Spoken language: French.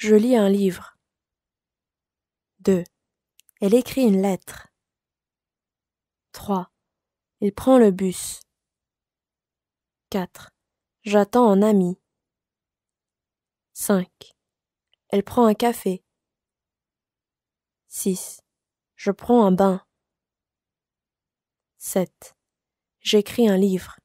Je lis un livre. 2. Elle écrit une lettre. 3. Il prend le bus. 4. J'attends un ami. 5. Elle prend un café. 6. Je prends un bain. 7. J'écris un livre.